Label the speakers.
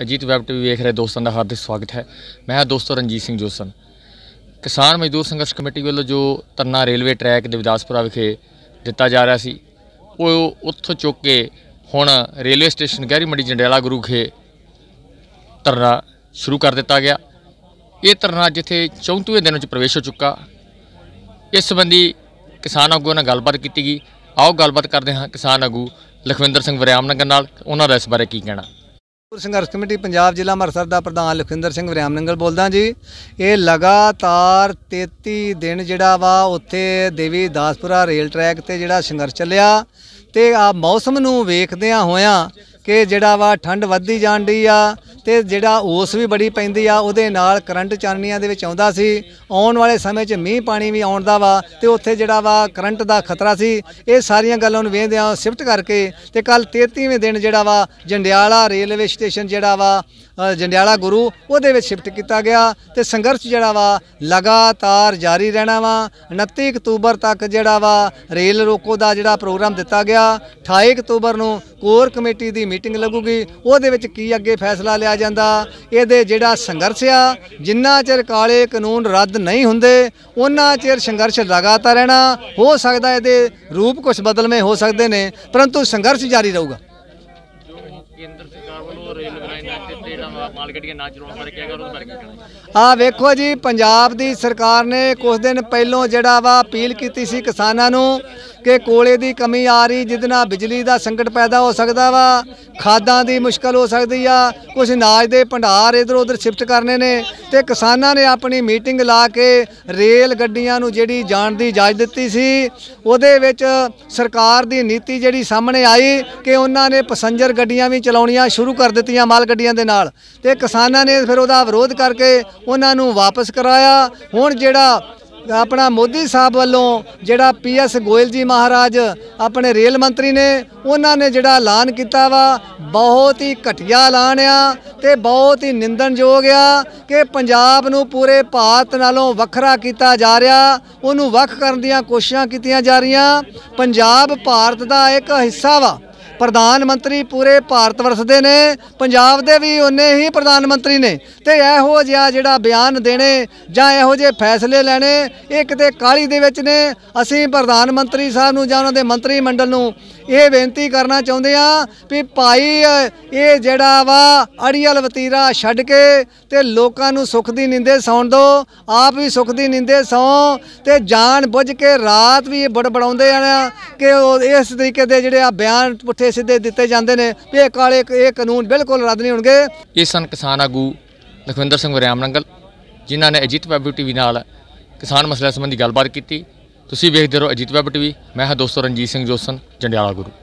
Speaker 1: Ajit web TV ਵੇਖ ਰਹੇ ਦੋਸਤਾਂ ਦਾ ਹਾਰਦਿਕ ਸਵਾਗਤ ਹੈ ਮੈਂ ਹਾਂ ਦੋਸਤੋ ਰਣਜੀਤ ਸਿੰਘ ਜੋਸਨ ਕਿਸਾਨ ਮਜ਼ਦੂਰ ਸੰਘਰਸ਼ ਕਮੇਟੀ ਵੱਲੋਂ ਜੋ ਤਰਨਾ ਰੇਲਵੇ ਟਰੈਕ ਦੇ ਵਿਦਾਸਪੁਰਾ ਵਿਖੇ ਦਿੱਤਾ ਜਾ ਰਿਹਾ ਸੀ ਉਹ ਉੱਥੋਂ ਚੁੱਕ ਕੇ ਹੁਣ ਰੇਲਵੇ ਸਟੇਸ਼ਨ ਗਹਿਰੀ ਮੰਡੀ ਜੰਡੇਲਾ ਗੁਰੂ ਖੇ ਤਰਨਾ ਸ਼ੁਰੂ ਕਰ ਦਿੱਤਾ ਗਿਆ ਇਹ ਤਰਨਾ ਜਿੱਥੇ 34ਵੇਂ ਦਿਨ ਵਿੱਚ ਪ੍ਰਵੇਸ਼ ਹੋ ਚੁੱਕਾ ਇਸ ਸੰਬੰਧੀ ਕਿਸਾਨ ਆਗੂਆਂ ਨਾਲ ਗੱਲਬਾਤ ਕੀਤੀ ਗਈ ਆਓ ਗੱਲਬਾਤ ਕਰਦੇ ਹਾਂ ਕਿਸਾਨ ਆਗੂ ਲਖਵਿੰਦਰ ਸਿੰਘ ਵਰਿਆਮ ਨਗਰ ਨਾਲ ਉਹਨਾਂ ਦਾ ਇਸ ਬਾਰੇ ਕੀ ਕਹਿਣਾ
Speaker 2: ਸੰਘਰਸ਼ ਕਮੇਟੀ ਪੰਜਾਬ ਜ਼ਿਲ੍ਹਾ ਮਰਸਰ ਦਾ ਪ੍ਰਧਾਨ ਲਖਿੰਦਰ ਸਿੰਘ ਵਿਰਾਮ ਨੰਗਲ ਬੋਲਦਾ ਜੀ ਇਹ ਲਗਾਤਾਰ 33 ਦਿਨ ਜਿਹੜਾ ਵਾ ਉੱਥੇ ਦੇਵੀ ਦਾਸਪੁਰਾ ਰੇਲ ਟਰੈਕ ਤੇ ਜਿਹੜਾ ਸੰਘਰਸ਼ ਚੱਲਿਆ ਤੇ ਆ ਮੌਸਮ ਨੂੰ ਵੇਖਦਿਆਂ ਹੋਇਆਂ ਕਿ ਜਿਹੜਾ ਵਾ ਠੰਡ ਵੱਧਦੀ ਜਾਂਦੀ ਆ ਤੇ ਜਿਹੜਾ ਓਸ ਵੀ ਬੜੀ ਪੈਂਦੀ ਆ ਉਹਦੇ ਨਾਲ ਕਰੰਟ ਚਾਨਣੀਆਂ ਦੇ ਵਿੱਚ ਆਉਂਦਾ ਸੀ ਆਉਣ ਵਾਲੇ ਸਮੇਂ 'ਚ ਮੀਂਹ ਪਾਣੀ ਵੀ ਆਉਣ ਦਾ ਵਾ ਤੇ ਉੱਥੇ ਜਿਹੜਾ ਵਾ ਕਰੰਟ ਦਾ ਖਤਰਾ ਸੀ ਇਹ ਸਾਰੀਆਂ ਗੱਲਾਂ ਨੂੰ ਵੇਂਦਿਆਂ ਸ਼ਿਫਟ ਕਰਕੇ ਤੇ ਕੱਲ 33ਵੇਂ ਦਿਨ ਜਿਹੜਾ ਵਾ ਜੰਡਿਆਲਾ ਰੇਲਵੇ ਸਟੇਸ਼ਨ ਜਿਹੜਾ ਵਾ ਜੰਡਿਆਲਾ ਗੁਰੂ ਉਹਦੇ ਵਿੱਚ ਸ਼ਿਫਟ ਕੀਤਾ ਗਿਆ ਤੇ ਸੰਘਰਸ਼ ਜਿਹੜਾ ਵਾ ਲਗਾਤਾਰ ਜਾਰੀ ਰਹਿਣਾ ਵਾ 29 ਅਕਤੂਬਰ ਤੱਕ ਜਿਹੜਾ ਵਾ ਰੇਲ ਰੋਕੋ ਦਾ ਜਿਹੜਾ ਪ੍ਰੋਗਰਾਮ ਦਿੱਤਾ ਗਿਆ 28 ਅਕਤੂਬਰ ਨੂੰ ਕੋਰ ਕਮੇਟੀ ਦੀ ਮੀਟਿੰਗ ਲੱਗੂਗੀ ਉਹਦੇ ਵਿੱਚ ਕੀ ਅੱਗੇ ਫੈਸਲਾ ਲਿਆ ਜਾਂਦਾ ਇਹਦੇ ਜਿਹੜਾ ਸੰਘਰਸ਼ ਆ ਜਿੰਨਾ ਚਿਰ ਕਾਲੇ ਕਾਨੂੰਨ ਰੱਦ ਨਹੀਂ ਹੁੰਦੇ ਉਹਨਾਂ ਚਿਰ ਸੰਘਰਸ਼ ਲਗਾਤਾਰ ਰਹਿਣਾ ਹੋ ਸਕਦਾ ਇਹਦੇ ਰੂਪ ਕੁਝ ਬਦਲਵੇਂ ਹੋ ਸਕਦੇ ਨੇ ਪਰੰਤੂ ਸੰਘਰਸ਼ ਜਾਰੀ ਰਹੂਗਾ ਜੋ
Speaker 1: ਕੇਂਦਰ ਸਰਕਾਰ ਵੱਲੋਂ ਹਾਂ ਮਾਲ ਗੱਡੀਆਂ ਨਾ
Speaker 2: ਆ ਵੇਖੋ ਜੀ ਪੰਜਾਬ ਦੀ ਸਰਕਾਰ ਨੇ ਕੁਝ ਦਿਨ ਪਹਿਲਾਂ ਜਿਹੜਾ ਵਾ ਅਪੀਲ ਕੀਤੀ ਸੀ ਕਿਸਾਨਾਂ ਨੂੰ ਕਿ ਕੋਲੇ ਦੀ ਕਮੀ ਆ ਰਹੀ ਜਿਸ ਨਾਲ ਬਿਜਲੀ ਦਾ ਸੰਕਟ ਪੈਦਾ ਹੋ ਸਕਦਾ ਵਾ ਖਾਦਾਂ ਦੀ ਮੁਸ਼ਕਲ ਹੋ ਸਕਦੀ ਆ ਕੁਝ ਅਨਾਜ ਦੇ ਭੰਡਾਰ ਇਧਰ ਉਧਰ ਸ਼ਿਫਟ ਕਰਨੇ ਨੇ ਤੇ ਕਿਸਾਨਾਂ ਨੇ ਆਪਣੀ ਮੀਟਿੰਗ ਲਾ ਕੇ ਰੇਲ ਗੱਡੀਆਂ ਨੂੰ ਜਿਹੜੀ ਜਾਣ ਦੀ ਇਜਾਜ਼ਤ ਦਿੱਤੀ ਸੀ ਉਹਦੇ ਵਿੱਚ ਸਰਕਾਰ ਦੀ ਨੀਤੀ ਜਿਹੜੀ ਸਾਹਮਣੇ ਆਈ ਕਿ ਉਹਨਾਂ ਨੇ ਪੈਸੰਜਰ ਗੱਡੀਆਂ ਵੀ ਚਲਾਉਣੀਆਂ ਸ਼ੁਰੂ ਕਰ ਦਿੱਤੀਆਂ ਮਾਲ ਗੱਡੀਆਂ ਮੰਡੀਆਂ ਦੇ ਨਾਲ ਤੇ ਕਿਸਾਨਾਂ ਨੇ ਫਿਰ ਉਹਦਾ ਵਿਰੋਧ ਕਰਕੇ ਉਹਨਾਂ ਨੂੰ ਵਾਪਸ ਕਰਾਇਆ ਹੁਣ ਜਿਹੜਾ ਆਪਣਾ ਮੋਦੀ ਸਾਹਿਬ ਵੱਲੋਂ ਜਿਹੜਾ ਪੀਐਸ ਗੋਇਲ ਜੀ ਮਹਾਰਾਜ ਆਪਣੇ ਰੇਲ ਮੰਤਰੀ ਨੇ ਉਹਨਾਂ ਨੇ ਜਿਹੜਾ ਐਲਾਨ ਕੀਤਾ ਵਾ ਬਹੁਤ ਹੀ ਘਟੀਆ ਐਲਾਨ ਆ ਤੇ ਬਹੁਤ ਹੀ ਨਿੰਦਣਯੋਗ ਆ ਕਿ ਪੰਜਾਬ ਨੂੰ ਪੂਰੇ ਭਾਰਤ ਨਾਲੋਂ ਵੱਖਰਾ ਕੀਤਾ ਜਾ ਰਿਹਾ ਉਹਨੂੰ ਵੱਖ ਕਰਨ ਦੀਆਂ ਕੋਸ਼ਿਸ਼ਾਂ ਕੀਤੀਆਂ ਜਾ ਰਹੀਆਂ ਪੰਜਾਬ ਭਾਰਤ ਦਾ ਇੱਕ ਹਿੱਸਾ ਵਾ ਪ੍ਰਧਾਨ ਮੰਤਰੀ ਪੂਰੇ ਭਾਰਤ ਵਰਸ ਦੇ ਨੇ ਪੰਜਾਬ ਦੇ ਵੀ ਉਹਨੇ ਹੀ ਪ੍ਰਧਾਨ ਮੰਤਰੀ ਨੇ ਤੇ ਇਹੋ ਜਿਹਾ ਜਿਹੜਾ ਬਿਆਨ ਦੇਣੇ ਜਾਂ ਇਹੋ ਜਿਹੇ ਫੈਸਲੇ ਲੈਣੇ ਇਹ ਕਿਤੇ ਕਾਲੀ ਦੇ ਵਿੱਚ ਨੇ ਅਸੀਂ ਪ੍ਰਧਾਨ ਮੰਤਰੀ ਸਾਹਿਬ ਨੂੰ ਜਾਂ ਉਹਨਾਂ ਦੇ ਮੰਤਰੀ ਮੰਡਲ ਨੂੰ ਇਹ ਬੇਨਤੀ ਕਰਨਾ ਚਾਹੁੰਦੇ ਆ ਵੀ ਭਾਈ ਇਹ ਜਿਹੜਾ ਵਾ ਅੜੀਅਲ ਵਤੀਰਾ ਛੱਡ ਕੇ ਤੇ ਲੋਕਾਂ ਨੂੰ ਸੁੱਖ ਦੀ ਨਿੰਦੇ ਸੌਣ ਦੋ ਆਪ ਵੀ ਸੁੱਖ ਦੀ ਨਿੰਦੇ ਸੌ ਤੇ ਜਾਣ ਬੁੱਝ ਕੇ ਰਾਤ ਵੀ ਇਹ ਬੜਬੜਾਉਂਦੇ ਆ ਕਿ ਇਸ ਤਰੀਕੇ ਦੇ ਜਿਹੜੇ ਆ ਬਿਆਨ ਪੁੱਠੇ ਸਿੱਧੇ ਦਿੱਤੇ ਜਾਂਦੇ ਨੇ ਵੀ ਇਹ ਕਾਲੇ ਇਹ ਕਾਨੂੰਨ ਬਿਲਕੁਲ ਰੱਦ ਨਹੀਂ ਹੋਣਗੇ
Speaker 1: ਇਹ ਸਨ ਕਿਸਾਨ ਆਗੂ ਲਖਵਿੰਦਰ ਸਿੰਘ ਵਰਿਆਮਨੰਗਲ ਜਿਨ੍ਹਾਂ ਨੇ ਅਜੀਤ ਵੈਬ ਟੀਵੀ ਨਾਲ ਕਿਸਾਨ ਮਸਲੇ ਸੰਬੰਧੀ ਗੱਲਬਾਤ ਕੀਤੀ ਤੁਸੀਂ ਵੇਖਦੇ ਰਹੋ ਅਜੀਤ ਵੈਬ ਟੀਵੀ ਮੈਂ ਹਾਂ ਦੋਸਤੋ ਰਣਜੀਤ ਸਿੰਘ ਜੋਸਨ ਜੰਡਿਆਲਾ ਗੁਰੂ